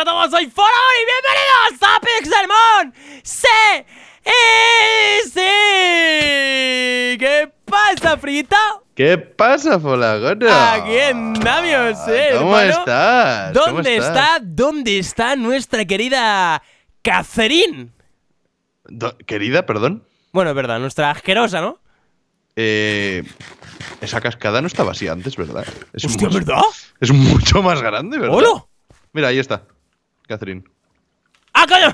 Hola a todos, soy Foro y bienvenidos a Pixelmon ¡Sí! sí! ¿Qué pasa, Frita? ¿Qué pasa, Folagona? Aquí andamos, eh, ¿Cómo hermano? estás? ¿Dónde está? ¿Dónde está nuestra querida Cacerín? ¿Querida, perdón? Bueno, es verdad, nuestra asquerosa, ¿no? Eh, esa cascada no estaba así antes, ¿verdad? Es Hostia, mucho, ¿verdad? Es mucho más grande, ¿verdad? ¡Hola! Mira, ahí está. Catherine. ¡Ah, coño!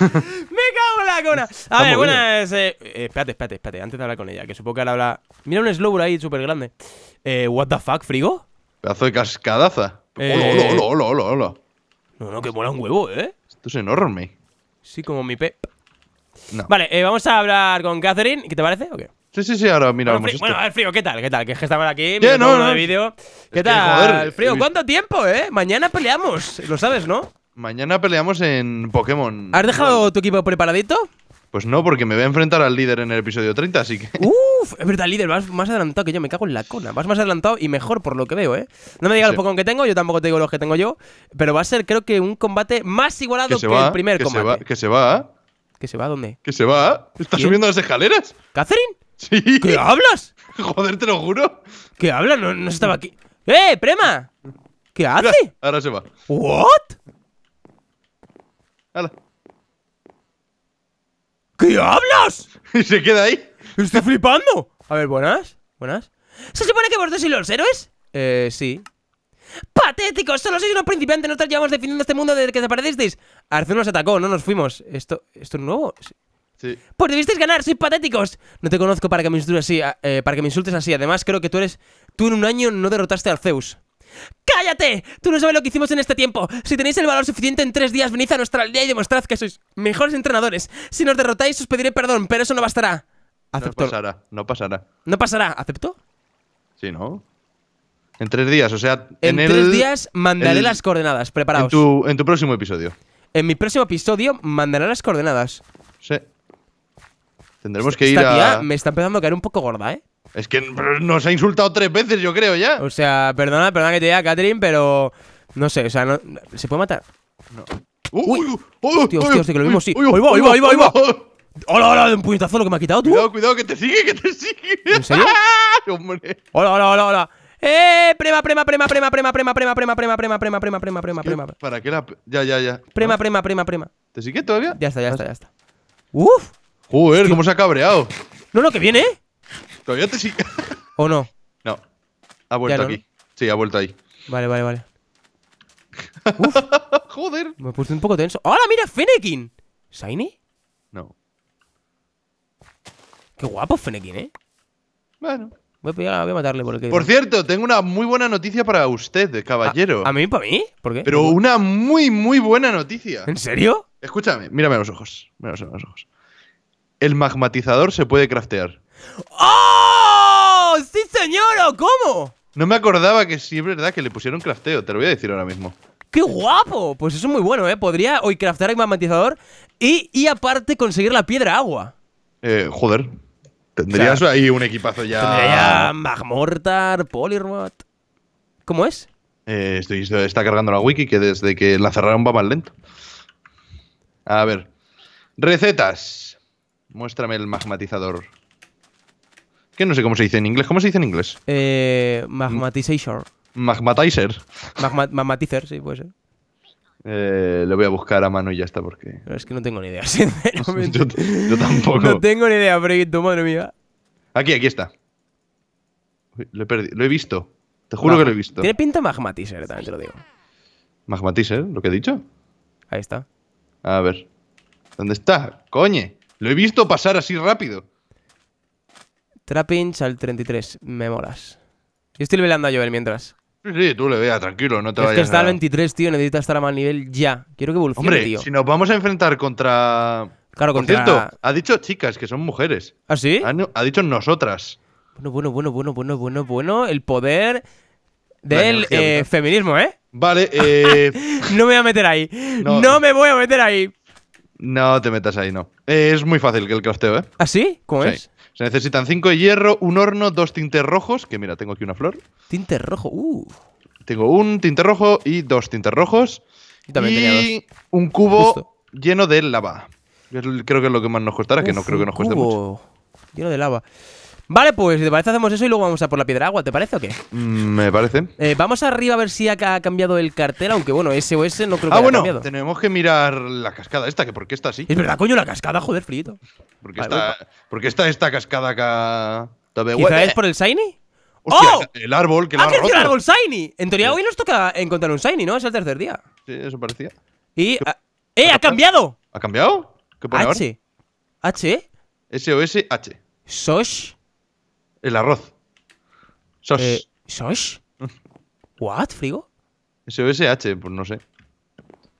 ¡Me cago en la cona! A ver, buenas... Eh, eh, espérate, espérate, espérate. Antes de hablar con ella, que supongo que ahora habla. Mira un slow ahí súper grande. Eh, ¿What the fuck, frigo? Pedazo de cascadaza. Eh, hola, hola, hola, hola, No, no, que mola un huevo, ¿eh? Esto es enorme. Sí, como mi pe. Vale, eh, vamos a hablar con Catherine. ¿Qué te parece o qué? Sí, sí, sí, ahora miramos. Bueno, esto. bueno, al Frío, ¿qué tal? ¿Qué tal? Que estamos aquí, yeah, no, no. ¿Qué tal, Frío? ¿Cuánto tiempo, eh? Mañana peleamos, lo sabes, ¿no? Mañana peleamos en Pokémon. ¿Has dejado tu equipo preparadito? Pues no, porque me voy a enfrentar al líder en el episodio 30, así que. Uf, es verdad, líder, vas más adelantado que yo, me cago en la cona. Vas más adelantado y mejor por lo que veo, ¿eh? No me digas los Pokémon que tengo, yo tampoco te digo los que tengo yo, pero va a ser, creo que, un combate más igualado que, el primer que combate. Se va, que se va. ¿Que se va a dónde? ¿Que se va? ¿Está subiendo las escaleras? ¿Catherine? ¿Qué hablas? Joder, te lo juro. ¿Qué hablas? No, no estaba aquí. ¡Eh, Prema! ¿Qué hace? ahora se va. ¿What? ¿Qué hablas? Y se queda ahí. Estoy flipando. A ver, buenas. Buenas. ¿Se supone que vosotros y los héroes? Eh, sí. ¡Patéticos! Solo sois unos principiantes. Nosotros llevamos definiendo este mundo desde que desaparecisteis. Arce nos atacó, no nos fuimos. ¿Esto, esto es nuevo? Sí. Sí. debisteis ganar, sois patéticos. No te conozco para que me insultes así. Eh, para que me insultes así. Además, creo que tú eres. Tú en un año no derrotaste al Zeus. ¡Cállate! Tú no sabes lo que hicimos en este tiempo. Si tenéis el valor suficiente en tres días, venid a nuestra aldea y demostrad que sois mejores entrenadores. Si nos derrotáis, os pediré perdón, pero eso no bastará. No pasará, no pasará. No pasará, ¿acepto? Sí, ¿no? En tres días, o sea. En, tres días mandaré las coordenadas, preparaos. En tu, en tu próximo episodio. En mi próximo episodio mandaré las coordenadas. Sí. Tendremos que ir Esta tía me está empezando a caer un poco gorda, ¿eh? Es que nos ha insultado tres veces, yo creo, ya. O sea, perdona, perdona que te diga, Catherine, pero. No sé, o sea, no, ¿se puede matar? No. ¡Uy! uy, uy hostia, que lo vimos, sí. ¡Ahí va, va, hola! ¡Un puñetazo lo que me ha quitado tú! Cuidado, cuidado, que te sigue, que te sigue. ¿En serio? Hombre. ¡Hola, hola, hola, hola! ¡Eh! Prema, prema, prema, prema, prema, prema, prema, prema, prema, prema, prema, prema, prema, prema, prema. ¿Para qué la.? Ya, ya, ya. Prema, prema, prema, prema. ¿Te sigue todavía? Ya está, ya está, ya está. ¡Uf! Joder, cómo se ha cabreado. No, no, que viene. ¿eh? Todavía te sigue. ¿O no? No. Ha vuelto aquí. Sí, ha vuelto ahí. Vale, vale, vale. Joder. Me puesto un poco tenso. ¡Hola, mira! ¡Fennekin! ¿Shiny? No. Qué guapo Fennekin, ¿eh? Bueno. Voy a, matarle porque... Por cierto, tengo una muy buena noticia para usted, caballero. ¿A, mí? ¿Para mí? ¿Por qué? Pero una muy, muy buena noticia. ¿En serio? Escúchame, mírame a los ojos. Mírame a los ojos el magmatizador se puede craftear. ¡Oh! ¡Sí, señor! ¿Cómo? No me acordaba que sí, es verdad, que le pusieron crafteo. Te lo voy a decir ahora mismo. ¡Qué guapo! Pues eso es muy bueno, ¿eh? Podría hoy craftear el magmatizador y, aparte conseguir la piedra agua. Eh, joder. Tendrías ahí un equipazo ya. Tendría ya Magmortar, Polyrot. ¿Cómo es? Eh, estoy, está cargando la wiki que desde que la cerraron va más lento. A ver. Recetas. Muéstrame el magmatizador. Que no sé cómo se dice en inglés. ¿Cómo se dice en inglés? Eh, magmatizer. Magmatizer. magmatizer, sí, puede ser. Eh, le voy a buscar a mano y ya está, porque. es que no tengo ni idea, sinceramente. yo, tampoco. No tengo ni idea, proyecto madre mía. Aquí, aquí está. lo, he lo he visto. Te juro que lo he visto. Tiene pinta Magmatizer, también te lo digo. ¿Magmatizer? ¿Lo que he dicho? Ahí está. A ver. ¿Dónde está? ¡Coñe! Lo he visto pasar así rápido. Trapinch al 33. Me molas. Yo estoy velando a Joel mientras. Sí, sí, tú le veas, tranquilo, no te es Es que está al 23, tío, necesita estar a mal nivel ya. Quiero que evolucione, Hombre, tío. si nos vamos a enfrentar contra. Claro, Por ha dicho chicas, que son mujeres. ¿Ah, sí? Ha, dicho nosotras. Bueno, bueno, bueno, bueno, bueno, bueno, bueno. El poder del eh, feminismo, ¿eh? Vale, eh... no me voy a meter ahí. no me voy a meter ahí. No te metas ahí, no. es muy fácil que el crafteo, ¿eh? ¿Ah, sí? ¿Cómo es? Se necesitan cinco de hierro, un horno, dos tintes rojos, que mira, tengo aquí una flor. Tinte rojo, uh. Tengo un tinte rojo y dos tintes rojos. Y también y tenía dos. un cubo lleno de lava. Creo que es lo que más nos costará, que no creo que nos cueste cubo. mucho. Lleno de lava. Vale, pues si te parece hacemos eso y luego vamos a por la piedra agua, ¿te parece o qué? Mm, me parece. Eh, vamos arriba a ver si ha, cambiado el cartel, aunque bueno, SOS no creo que ah, haya bueno, cambiado. Tenemos que mirar la cascada esta, que por qué está así. Es verdad, coño, la cascada, joder, frito. ¿Por qué, está, está esta cascada acá? ¿Quizá eh, es por el Shiny? ¡Oh! El árbol que ha el árbol Shiny! En teoría hoy nos toca encontrar un Shiny, ¿no? Es el tercer día. Sí, eso parecía. Y... Ah, ¡Eh! ¡Ha cambiado! ¿Ha cambiado? ¿Qué pone H. ahora? H. S-O-S-H. Sosh. El arroz. Sosh. Eh, Sosh. ¿What, frigo? h pues no sé.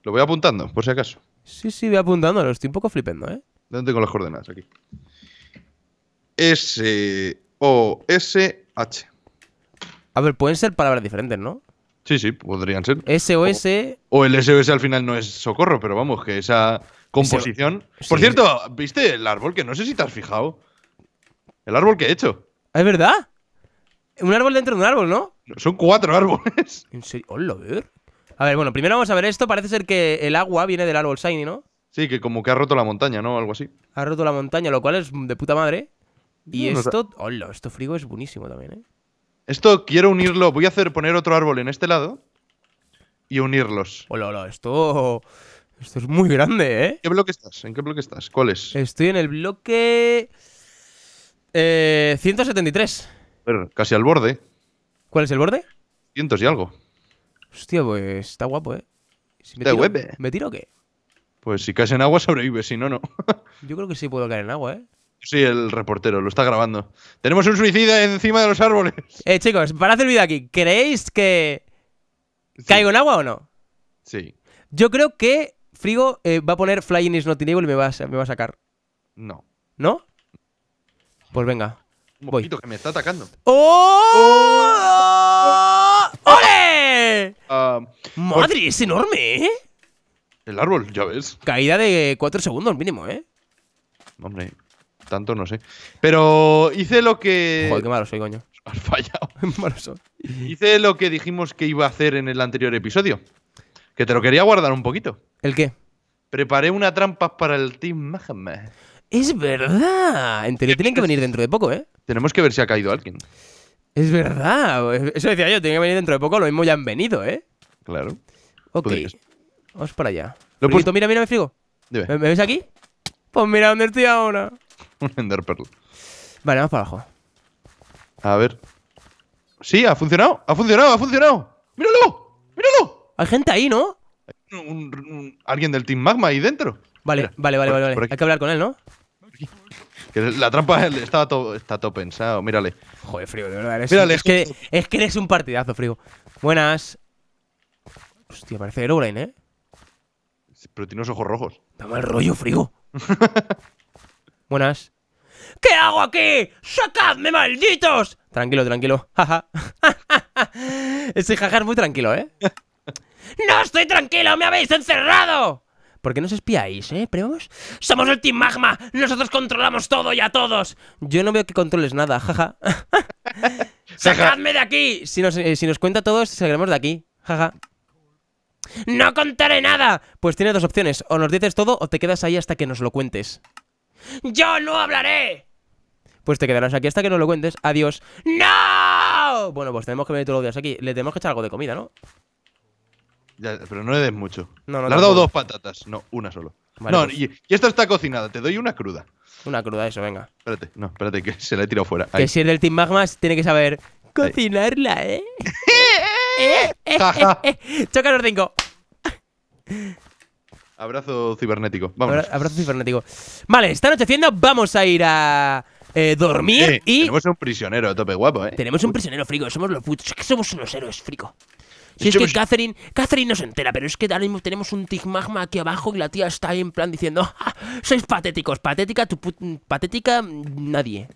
Lo voy apuntando, por si acaso. Sí, sí, voy apuntando, lo estoy un poco flipando, ¿eh? ¿Dónde tengo las coordenadas? Aquí. S-O-S-H. A ver, pueden ser palabras diferentes, ¿no? Sí, sí, podrían ser. SOS. O, o el S-O-S al final no es socorro, pero vamos, que esa composición. Por cierto, ¿viste el árbol? Que no sé si te has fijado. El árbol que he hecho. ¿Es verdad? Un árbol dentro de un árbol, ¿no? Son cuatro árboles. ¿En serio? Hola, a ver. A ver, bueno, primero vamos a ver esto. Parece ser que el agua viene del árbol Shiny, ¿no? Sí, que como que ha roto la montaña, ¿no? Algo así. Ha roto la montaña, lo cual es de puta madre. Y mm, esto. hola, esto frigo es buenísimo también, ¿eh? Esto quiero unirlo. Voy a hacer poner otro árbol en este lado y unirlos. Hola, hola, esto. Esto es muy grande, ¿eh? ¿Qué bloque estás? ¿En ¿En qué bloque estás? ¿Cuál es? Estoy en el bloque. Eh, 173. Pero casi al borde. ¿Cuál es el borde? Cientos y algo. Hostia, pues está guapo, ¿eh? Si me, tiro, ¿Me tiro o qué? Pues si caes en agua sobrevives, si no, no. Yo creo que sí puedo caer en agua, ¿eh? Sí, el reportero, lo está grabando. Tenemos un suicida encima de los árboles. Eh, chicos, para el vídeo aquí. ¿Creéis que caigo en agua o no? Sí. Yo creo que Frigo eh, va a poner Flying is not enable y me va a, me va a sacar. No. ¿No? Pues venga. Un poquito que me está atacando. ¡Oh! oh. ole ah, ¡Madre, pues es enorme, eh! El árbol, ya ves. Caída de 4 segundos mínimo, ¿eh? Hombre, tanto no sé. Pero hice lo que... Joder, qué malo soy, coño. Has fallado. malo Hice lo que dijimos que iba a hacer en el anterior episodio. Que te lo quería guardar un poquito. ¿El qué? Preparé una trampa para el Team Magma. Es verdad. En teoría tienen que venir dentro de poco, ¿eh? Tenemos que ver si ha caído alguien. Es verdad. Eso decía yo, tienen que venir dentro de poco. Lo mismo ya han venido, ¿eh? Claro. Ok. Vamos para allá. Lo mira, mira, mi frigo. ¿Me, ves aquí? Pues mira dónde estoy ahora. Un Ender Pearl. Vale, vamos para abajo. A ver. Sí, ha funcionado. Ha funcionado, ha funcionado. ¡Míralo! ¡Míralo! Hay gente ahí, ¿no? alguien del Team Magma ahí dentro. Vale, vale, vale, vale. Hay que hablar con él, ¿no? la trampa estaba todo, está todo pensado, mírale. Joder, Frío. de verdad. es, que, eres un partidazo, Frío. Buenas. Hostia, parece Herobrine, ¿eh? Pero tiene los ojos rojos. dame mal rollo, Frigo. Buenas. ¿Qué hago aquí? ¡Sacadme, malditos! Tranquilo, tranquilo. Ese muy tranquilo, ¿eh? ¡No estoy tranquilo! ¡Me habéis encerrado! qué nos espiáis, ¿eh, vamos... ¡Somos el Team Magma! ¡Nosotros controlamos todo y a todos! Yo no veo que controles nada, jaja. ¡Sacadme de aquí! Si nos, eh, cuenta todo, saldremos de aquí, jaja. ¡No contaré nada! Pues tienes dos opciones. O nos dices todo o te quedas ahí hasta que nos lo cuentes. ¡Yo no hablaré! Pues te quedarás aquí hasta que nos lo cuentes. Adiós. ¡No! Bueno, pues tenemos que venir todos los días aquí. Le tenemos que echar algo de comida, ¿no? pero no le des mucho. No, no, le has dado dos patatas. No, una solo. no, pues. y, esta está cocinada. Te doy una cruda. Una cruda, eso, venga. Espérate, no, espérate, que se la he tirado fuera. Que si es del Team Magmas, tiene que saber cocinarla, ¿eh? Eh, eh, ¿eh? ¿Eh? Choca los cinco. Abrazo cibernético. Vamos. Abrazo cibernético. Vale, esta anocheciendo vamos a ir a eh, dormir eh, y. Tenemos un prisionero tope guapo, ¿eh? Tenemos un prisionero frico, somos los putos. Es que somos unos héroes frico. Si es que Catherine, Catherine no se entera, pero es que ahora mismo tenemos un tig magma aquí abajo y la tía está ahí en plan diciendo, ¡Ja, ah, sois patéticos, patética, tu put patética, nadie.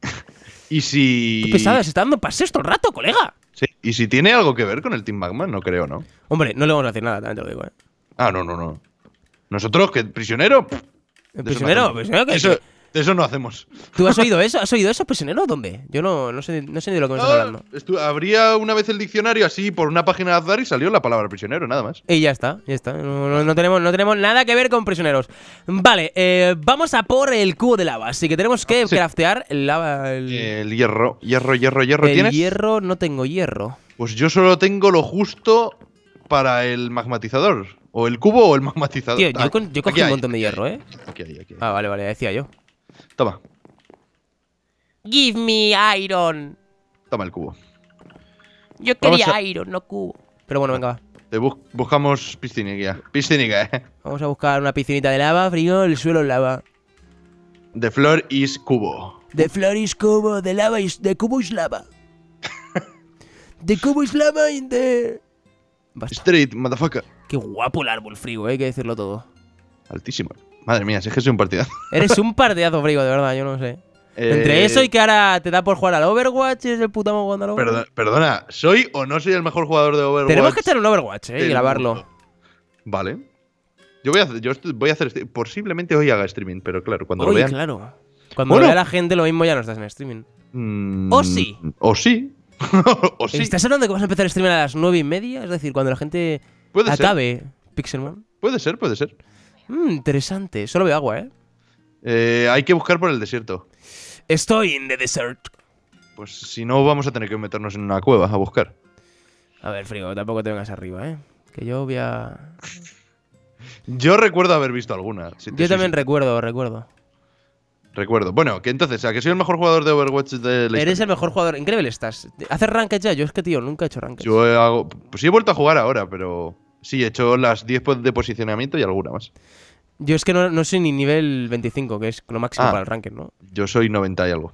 y si... Qué pesada, se está dando paseos todo el rato, colega. Sí, y si tiene algo que ver con el magma, no creo, ¿no? Hombre, no le vamos a decir nada, también te lo digo, ¿eh? Ah, no, no, no. Nosotros, que prisionero... ¿El prisionero, eso no hacemos. ¿Tú has oído eso? ¿Has oído eso, prisionero? ¿Dónde? Yo no, no, sé, ni de lo que me estás ah, hablando. Habría una vez el diccionario así por una página de azar y salió la palabra prisionero, nada más. Y ya está, ya está. No, tenemos, no tenemos nada que ver con prisioneros. Vale, eh, vamos a por el cubo de lava. Así que tenemos que ah, craftear el lava. El... hierro, hierro, hierro, hierro. El hierro, no tengo hierro. Pues yo solo tengo lo justo para el magmatizador. O el cubo o el magmatizador. yo, ah, cogí un montón de hierro, ¿eh? Ah, vale, vale, decía yo. Toma. Give me iron. Toma el cubo. Yo quería iron, no cubo. Pero bueno, venga, va. buscamos pisciniga. Piscinica, eh. Vamos a buscar una piscinita de lava, frío, el suelo lava. The floor is cubo. The floor is cubo, de lava is, de cubo is lava. The cubo is lava in the... Straight, motherfucker. Qué guapo el árbol frío, eh, hay que decirlo todo. Altísimo. Madre mía, si es que soy un partidazo. Eres un partidazo, Brigo, de verdad, yo no sé. Entre eh, eso y que ahora te da por jugar al Overwatch y es el puta jugando al Perdona, ¿soy o no soy el mejor jugador de Overwatch? Tenemos que hacer un Overwatch, ¿eh? Y grabarlo. Vale. Yo voy a, hacer, yo voy a hacer. Este, posiblemente hoy haga streaming, pero claro, cuando lo vean. claro. Cuando vea la gente, lo mismo ya no estás en streaming. Mm, o sí. O sí. o sí. ¿Estás hablando de que vas a empezar a streaming a las nueve y media? Es decir, cuando la gente Puede acabe ser. Pixelman. Puede ser, puede ser. Mmm, interesante. Solo veo agua, ¿eh? ¿eh? Hay que buscar por el desierto. Estoy en the desert. Pues si no, vamos a tener que meternos en una cueva a buscar. A ver, Frigo, tampoco te vengas arriba, ¿eh? Que yo voy a... yo recuerdo haber visto alguna. yo también recuerdo, recuerdo. Recuerdo. Bueno, que entonces, o sea, que soy el mejor jugador de Overwatch de la Eres el mejor jugador. Increíble estás. ¿Haces ranked ya? Yo es que, tío, nunca he hecho ranked. Yo hago... Pues sí he vuelto a jugar ahora, pero... Sí, he hecho las 10 pues, de posicionamiento y alguna más. Yo es que no, no soy ni nivel 25, que es lo máximo ah. para el ranking, ¿no? Yo soy 90 y algo.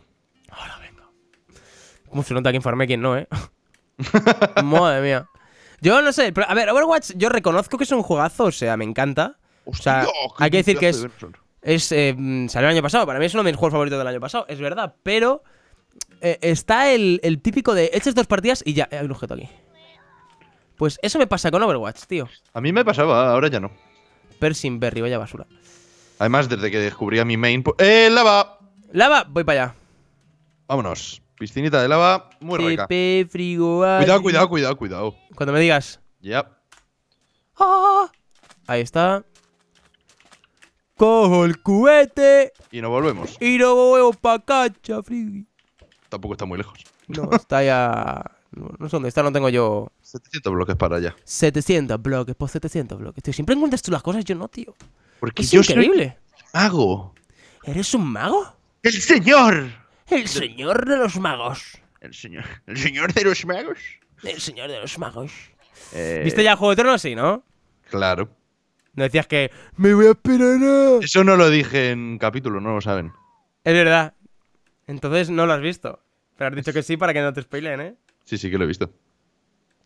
Ahora vengo ¿Cómo se nota que informé quién no, eh? Madre mía. Yo no sé, pero, a ver, Overwatch yo reconozco que es un juegazo, o sea, me encanta. o sea, hay que decir que es... es eh, mm, salió el año pasado, para mí es uno de mis juegos favoritos del año pasado, es verdad, pero eh, está el, el, típico de echas dos partidas y ya, eh, hay un objeto aquí. Pues eso me pasa con Overwatch, tío. A mí me pasaba, ahora ya no. Persin Berry, vaya basura. Además, desde que descubrí a mi main... ¡Eh, lava! ¡Lava! Voy para allá. Vámonos. Piscinita de lava, muy cuidado, cuidado, cuidado, cuidado. Cuando me digas. Ya. ¡Ah! Ahí está. Cojo el cubete. Y nos volvemos. Y nos volvemos para cacha, frigui. Tampoco está muy lejos. No, está ya... No, sé dónde está, no tengo yo... 700 bloques para allá. 700 bloques, pues 700 bloques. Tío, siempre encuentras tú las cosas, yo no, tío. Porque es yo increíble. mago. ¿Eres un mago? ¡El señor! El señor de los magos. El señor. ¿El señor de los magos? El señor de los magos. Eh, ¿Viste ya Juego de Tronos? Sí, ¿no? Claro. No decías que me voy a esperar Eso no lo dije en capítulo, no lo saben. Es verdad. Entonces no lo has visto. Pero has dicho que sí para que no te spoilen, ¿eh? Sí, sí que lo he visto.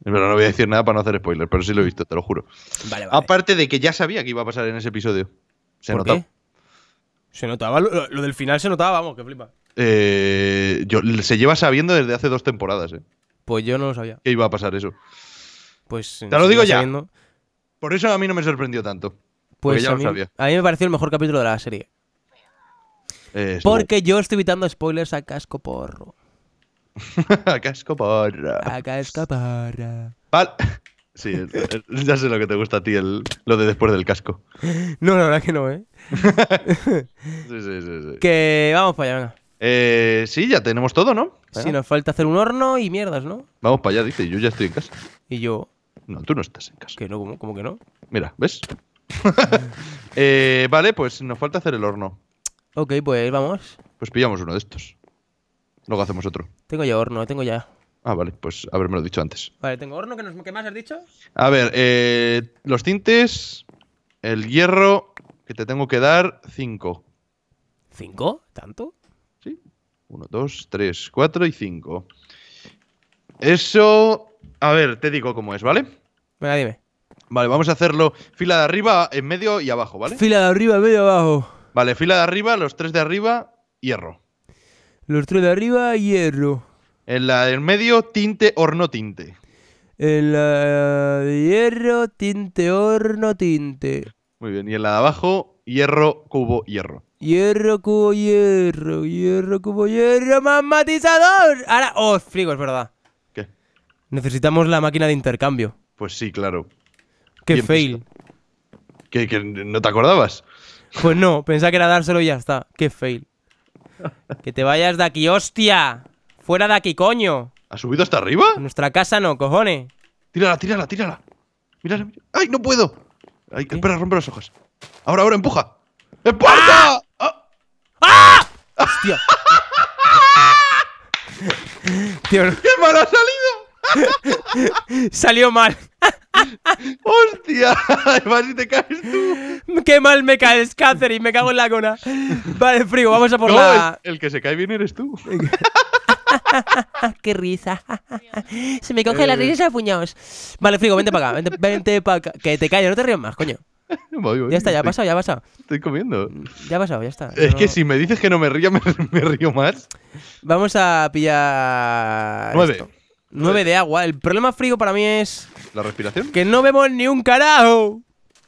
Pero no voy a decir nada para no hacer spoilers, pero sí lo he visto, te lo juro. Aparte de que ya sabía que iba a pasar en ese episodio. Se notaba. Se notaba, lo, del final se notaba, vamos, que flipa. Eh, se lleva sabiendo desde hace dos temporadas, eh. Pues yo no lo sabía. Que iba a pasar eso. Pues. Te lo digo ya. Por eso a mí no me sorprendió tanto. Pues ya a, mí, lo sabía. a mí me pareció el mejor capítulo de la serie. Eh, porque yo estoy evitando spoilers a casco porro a casco porra. A casco porra. Vale. Sí, ya sé lo que te gusta a ti, el, lo de después del casco. No, la verdad que no, ¿eh? sí, sí, sí, Que vamos para allá, venga. Eh, sí, ya tenemos todo, ¿no? Sí, nos falta hacer un horno y mierdas, ¿no? Vamos para allá, dice. Yo ya estoy en casa. ¿Y yo? No, tú no estás en casa. ¿Que no? ¿Cómo, cómo que no? Mira, ¿ves? Eh, vale, pues nos falta hacer el horno. Ok, pues vamos. Pues pillamos uno de estos. Luego hacemos otro. Tengo ya horno, tengo ya. Ah, vale, pues habérmelo dicho antes. Vale, tengo horno, ¿qué, más has dicho? A ver, eh, los tintes, el hierro, que te tengo que dar cinco. ¿Cinco? ¿Tanto? Sí. Uno, dos, tres, cuatro y cinco. Eso. A ver, te digo cómo es, ¿vale? Venga, dime. Vale, vamos a hacerlo fila de arriba, en medio y abajo, ¿vale? Fila de arriba, medio, abajo. Vale, fila de arriba, los tres de arriba, hierro. Los tres de arriba, hierro. En la del medio, tinte, horno, tinte. En la de hierro, tinte, horno, tinte. Muy bien, y en la de abajo, hierro, cubo, hierro. Hierro, cubo, hierro, hierro, cubo, hierro, más matizador. Ahora, oh, frigo, es verdad. ¿Qué? Necesitamos la máquina de intercambio. Pues sí, claro. Qué fail. ¿Que, no te acordabas? Pues no, pensaba que era dárselo y ya está. Qué fail. Que te vayas de aquí, hostia. Fuera de aquí, coño. ¿Ha subido hasta arriba? En nuestra casa no, cojones. Tírala, tírala, tírala. Mírala, ¡Ay, no puedo! Ay, espera, rompe las hojas. Ahora, ahora, empuja. ¡Empuja! ¡Ah! ¡Ah! ¡Ah! ¡Hostia! ¡Qué mal ha salido! Salió mal. ¡Hostia! Además, si te caes tú. ¡Qué mal me caes, Catherine! Me cago en la cona. Vale, Frigo, vamos a por la. El, el que se cae bien eres tú. ¡Qué risa! se me coge la eh. risa a puñados. Vale, Frigo, vente para acá. Vente, para acá. Que te caiga, no te rías más, coño. ya está, ya ha pasado, ya ha pasado. Estoy comiendo. Ya ha pasado, ya está. Es que si me dices que no me río, me, me río más. Vamos a pillar. Nueve. Nueve de agua. El problema frío para mí es. ¿La respiración? ¡Que no vemos ni un carajo!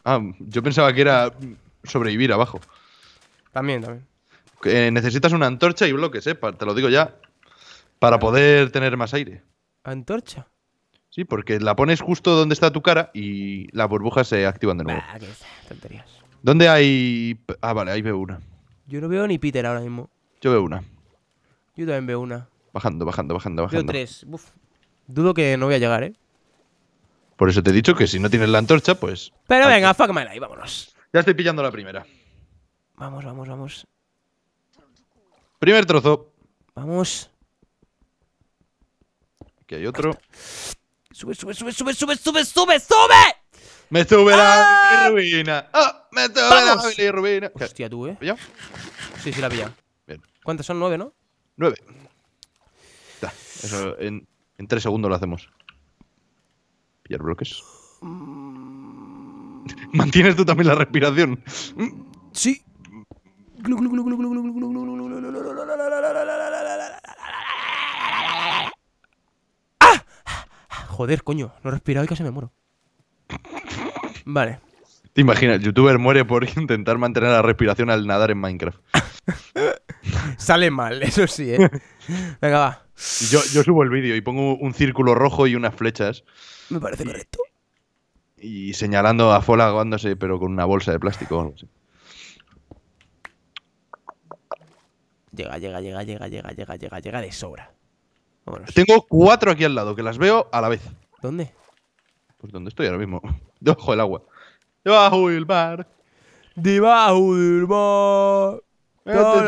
Ah, yo pensaba que era sobrevivir abajo. También, también. necesitas una antorcha y bloques, ¿eh? te lo digo ya. Para poder tener más aire. ¿Antorcha? Sí, porque la pones justo donde está tu cara y las burbujas se activan de nuevo. Bah, qué tonterías. ¿Dónde hay...? Ah, vale, ahí veo una. Yo no veo ni Peter ahora mismo. Yo veo una. Yo también veo una. Bajando, bajando, bajando, bajando. Veo tres. Dudo que no voy a llegar, ¿eh? Por eso te he dicho que si no tienes la antorcha, pues. Pero venga, fuck my life, vámonos. Ya estoy pillando la primera. Vamos, vamos, vamos. Primer trozo. Vamos. Aquí hay otro. Sube, sube, sube, sube, sube, sube, sube, sube. Me sube la ah. ruina! ¡Ah! Me sube ¡Vamos! la ruina. Hostia, tú, eh. Sí, sí, la pilla. Bien. ¿Cuántas son? Nueve, ¿no? Nueve. eso en tres segundos lo hacemos pillar bloques. Mm. ¿Mantienes tú también la respiración? Sí. Ah. Joder, coño, no he respirado y casi me muero. Vale. Te imaginas, youtuber muere por intentar mantener la respiración al nadar en Minecraft. Sale mal, eso sí, ¿eh? Venga, va. Yo, yo subo el vídeo y pongo un círculo rojo y unas flechas. Me parece correcto. Y señalando a Fola aguándose, pero con una bolsa de plástico o algo así. Llega, llega, llega, llega, llega, llega, llega, llega de sobra. Tengo cuatro aquí al lado, que las veo a la vez. ¿Dónde? Pues donde estoy ahora mismo. Debajo del agua. Debajo del mar. Debajo del mar. Tito,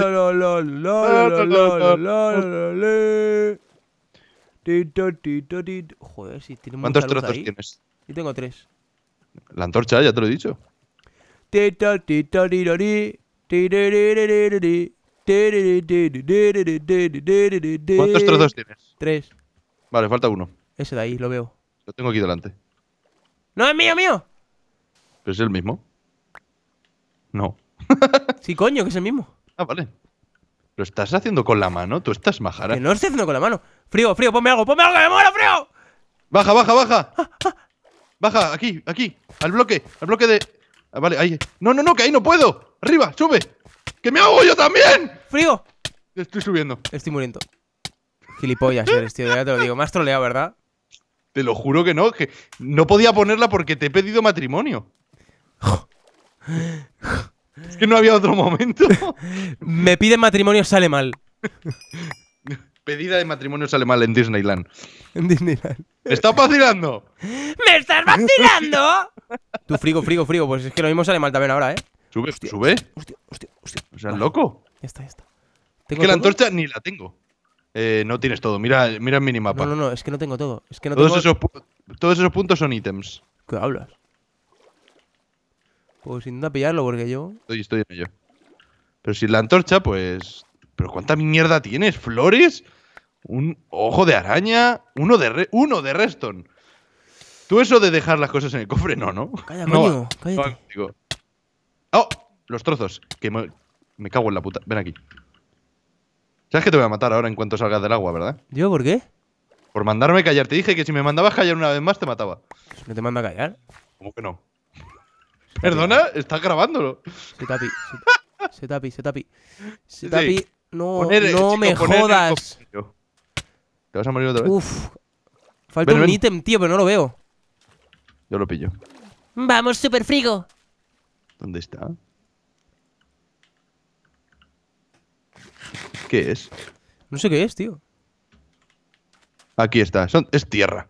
tito, tito. Joder, si tiene ¿Cuántos trozos tienes? Yo tengo tres. La antorcha, ya te lo he dicho. Tito, tito, ¿Cuántos trozos tienes? Tres. Vale, falta uno. Ese de ahí, lo veo. Lo tengo aquí delante. ¡No es mío, mío! ¿Pero es el mismo? No. sí, coño, que es el mismo. Ah, vale. Lo estás haciendo con la mano, tú estás majara. Que no lo estoy haciendo con la mano. Frío, frío, ponme algo, ponme algo, que me muero, frío. Baja, baja, baja. Ah, ah. Baja, aquí, aquí. Al bloque, al bloque de. vale, ahí. No, no, no, que ahí no puedo. Arriba, sube. ¡Que me hago yo también! ¡Frío! Estoy subiendo. Estoy muriendo. Gilipollas eres, tío, ya te lo digo. Me has troleado, ¿verdad? Te lo juro que no, que no podía ponerla porque te he pedido matrimonio. Es que no había otro momento. Me piden matrimonio, sale mal. Pedida de matrimonio sale mal en Disneyland. En Disneyland. estás vacilando? ¡Me estás vacilando! Tu frigo, frigo, frigo. Pues es que lo mismo sale mal también ahora, ¿eh? Sube, sube. Hostia, hostia, hostia. O sea, loco. Ya está, Es que la antorcha ni la tengo. Eh, no tienes todo. Mira, mira el minimapa. No, no, no. Es que no tengo todo. Es que no todos, esos, todos esos puntos son ítems. ¿Qué hablas? Pues intenta pillarlo, porque yo. Estoy, estoy en Pero sin la antorcha, pues. ¿Pero cuánta mierda tienes? ¿Flores? Un ojo de araña. Uno de, uno de Reston. Tú eso de dejar las cosas en el cofre, no, ¿no? Calla, coño, cállate. ¡Oh! Los trozos. Que me... cago en la puta. Ven aquí. Sabes que te voy a matar ahora en cuanto salgas del agua, ¿verdad? ¿Yo por qué? Por mandarme callar. Te dije que si me mandabas callar una vez más, te mataba. no te manda a callar. ¿Cómo que no? ¿Perdona? ¿Estás grabándolo? tapi, se tapi, se tapi, no, no me jodas. ¿Te vas a morir otra vez? Uf. Falta un ítem, tío, pero no lo veo. Yo lo pillo. Vamos, super frigo. ¿Dónde está? ¿Qué es? No sé qué es, tío. Aquí está. Son... Es tierra.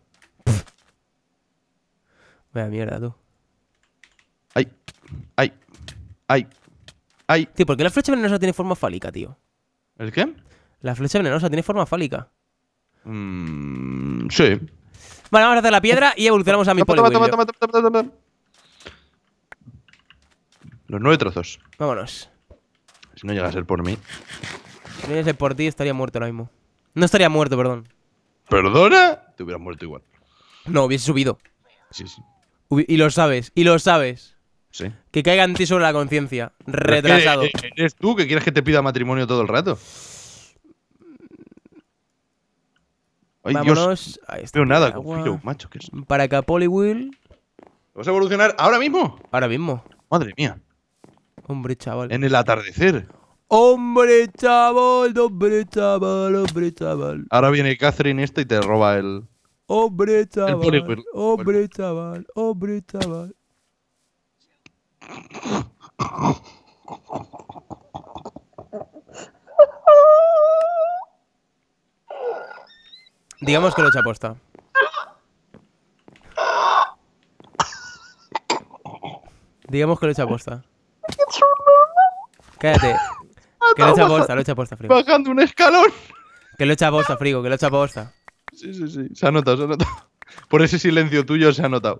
Vaya mierda, tú. ¡Ay! ¡Ay! ¡Ay! ¡Ay! Tío, ¿por qué la flecha venenosa tiene forma fálica, tío? ¿El qué? La flecha venenosa tiene forma fálica. Mmm. Sí. Vale, vamos a hacer la piedra y evolucionamos a mi toma, Los nueve trozos. Vámonos. Si no llega a ser por mí. Si no llega a ser por ti, estaría muerto ahora mismo. No estaría muerto, perdón. ¿Perdona? Te hubieras muerto igual. No, hubiese subido. Sí, sí. Y lo sabes, y lo sabes. Que caiga en ti sobre la conciencia. Retrasado. Eh, ¿Eres tú que quieres que te pida matrimonio todo el rato? Vámonos. nada, confío, macho. Que es... Para acá, Will. ¿Vas a evolucionar ahora mismo? Ahora mismo. Madre mía. Hombre, chaval. En el atardecer. Hombre, chaval, hombre, chaval, hombre, chaval. Ahora viene Catherine esta y te roba el. Hombre, chaval. El hombre, chaval, hombre, chaval. Digamos que lo he hecho aposta. Digamos que lo echa hecho aposta. Cállate. Que lo echa hecho aposta, lo he hecho aposta, Frigo. Bajando un escalón. Que lo he hecho aposta, Frigo, que lo he hecho aposta. Sí, sí, sí. Se ha notado, se ha notado. Por ese silencio tuyo se ha notado.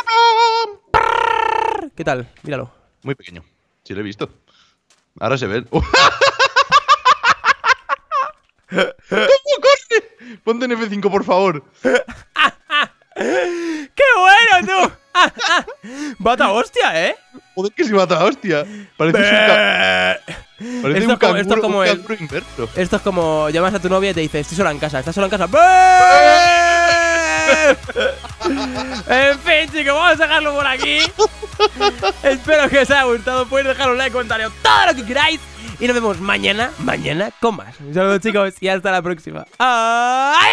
¿Qué tal? Míralo. Muy pequeño. Sí, lo he visto. Ahora se ve. ¡Oh! ¿Cómo Ponte en F5, por favor. ¡Qué bueno, tú! ¡Bata hostia, eh! Joder, que si bata hostia. Parece un, parece esto, un canguro, esto es como Esto es como llamas a tu novia y te dices, estoy sola en casa, estás sola en casa. En fin, chicos, vamos a dejarlo por aquí. Espero que os haya gustado. Podéis dejar un like, comentario, todo lo que queráis. Y nos vemos mañana, mañana con más. Un saludo, chicos, y hasta la próxima. Adiós.